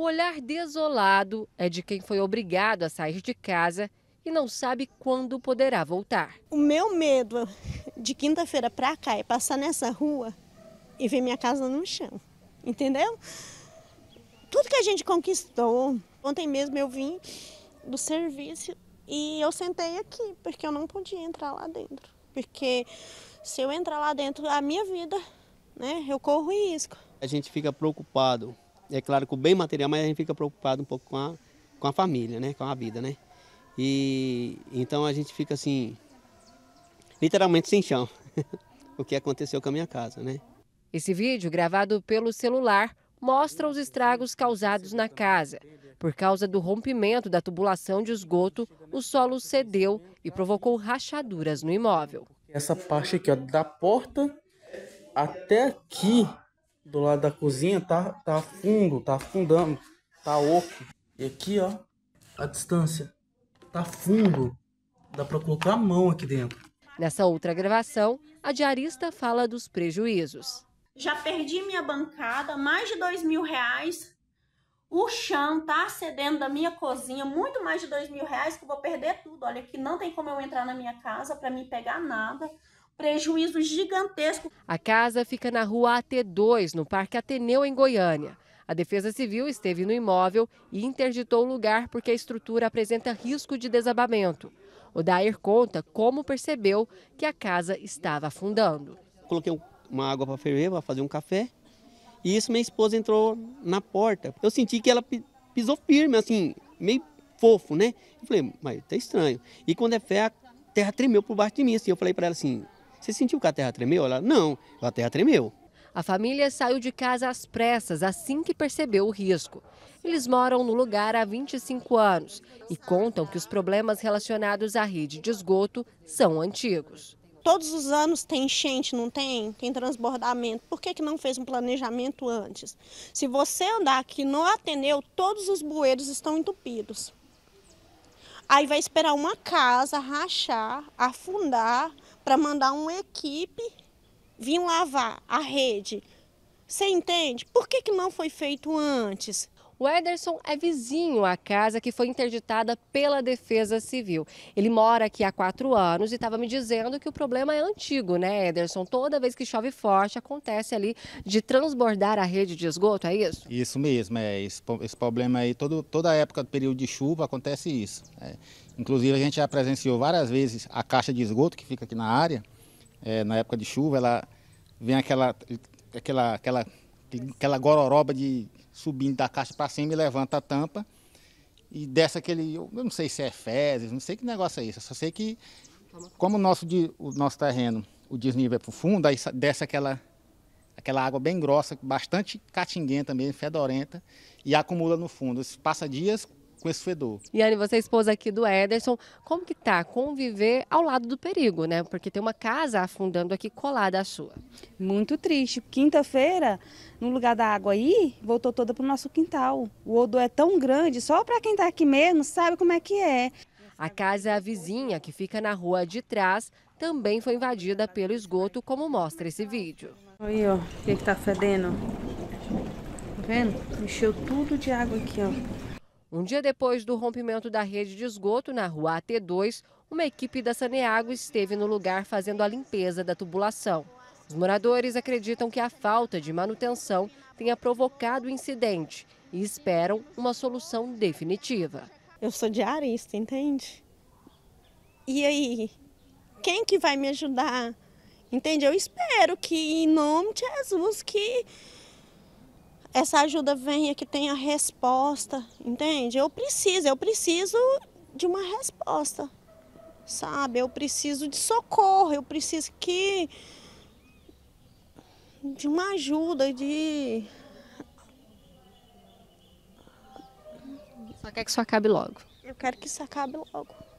O olhar desolado é de quem foi obrigado a sair de casa e não sabe quando poderá voltar. O meu medo de quinta-feira para cá é passar nessa rua e ver minha casa no chão, entendeu? Tudo que a gente conquistou. Ontem mesmo eu vim do serviço e eu sentei aqui porque eu não podia entrar lá dentro. Porque se eu entrar lá dentro, a minha vida, né, eu corro risco. A gente fica preocupado é claro, com o bem material, mas a gente fica preocupado um pouco com a, com a família, né? Com a vida, né? E então a gente fica assim, literalmente sem chão, o que aconteceu com a minha casa, né? Esse vídeo, gravado pelo celular, mostra os estragos causados na casa. Por causa do rompimento da tubulação de esgoto, o solo cedeu e provocou rachaduras no imóvel. Essa parte aqui, ó, da porta até aqui, do lado da cozinha tá, tá fundo, tá afundando, tá oco. E aqui, ó, a distância tá fundo. Dá para colocar a mão aqui dentro. Nessa outra gravação, a diarista fala dos prejuízos. Já perdi minha bancada, mais de dois mil reais. O chão tá cedendo da minha cozinha, muito mais de dois mil reais que eu vou perder tudo. Olha, que não tem como eu entrar na minha casa para me pegar nada prejuízo gigantesco. A casa fica na rua AT2, no Parque Ateneu, em Goiânia. A Defesa Civil esteve no imóvel e interditou o lugar porque a estrutura apresenta risco de desabamento. O Dair conta como percebeu que a casa estava afundando. Coloquei uma água para ferver, para fazer um café, e isso minha esposa entrou na porta. Eu senti que ela pisou firme, assim, meio fofo, né? Eu falei, mas tá estranho. E quando é fé, a terra tremeu por baixo de mim, assim. Eu falei para ela assim, você sentiu que a terra tremeu? Ela, não, a terra tremeu. A família saiu de casa às pressas assim que percebeu o risco. Eles moram no lugar há 25 anos e contam que os problemas relacionados à rede de esgoto são antigos. Todos os anos tem enchente, não tem? Tem transbordamento. Por que, que não fez um planejamento antes? Se você andar aqui no Ateneu, todos os bueiros estão entupidos. Aí vai esperar uma casa rachar, afundar para mandar uma equipe vir lavar a rede. Você entende? Por que, que não foi feito antes? O Ederson é vizinho à casa que foi interditada pela Defesa Civil. Ele mora aqui há quatro anos e estava me dizendo que o problema é antigo, né, Ederson? Toda vez que chove forte, acontece ali de transbordar a rede de esgoto, é isso? Isso mesmo, é. Esse, esse problema aí, todo, toda época do período de chuva acontece isso. É. Inclusive, a gente já presenciou várias vezes a caixa de esgoto que fica aqui na área, é, na época de chuva, ela vem aquela, aquela, aquela, aquela gororoba de subindo da caixa para cima e levanta a tampa e desce aquele, eu não sei se é fezes, não sei que negócio é isso, eu só sei que como o nosso, o nosso terreno, o desnível é para o fundo, aí desce aquela, aquela água bem grossa, bastante catinguenta mesmo, fedorenta, e acumula no fundo. passa dias, com esse fedor. Yane, você é esposa aqui do Ederson, como que tá conviver ao lado do perigo, né? Porque tem uma casa afundando aqui colada à sua. Muito triste. Quinta-feira, no lugar da água aí, voltou toda pro nosso quintal. O odor é tão grande, só para quem tá aqui mesmo sabe como é que é. A casa é vizinha, que fica na rua de trás, também foi invadida pelo esgoto, como mostra esse vídeo. Aí, ó, o que, que tá fedendo? Tá vendo? Encheu tudo de água aqui, ó. Um dia depois do rompimento da rede de esgoto na rua AT2, uma equipe da Saneago esteve no lugar fazendo a limpeza da tubulação. Os moradores acreditam que a falta de manutenção tenha provocado o incidente e esperam uma solução definitiva. Eu sou diarista, entende? E aí, quem que vai me ajudar? Entende? Eu espero que, em nome de Jesus, que essa ajuda venha, é que tenha resposta, entende? Eu preciso, eu preciso de uma resposta, sabe? Eu preciso de socorro, eu preciso que de uma ajuda, de só quer que isso acabe logo. Eu quero que isso acabe logo.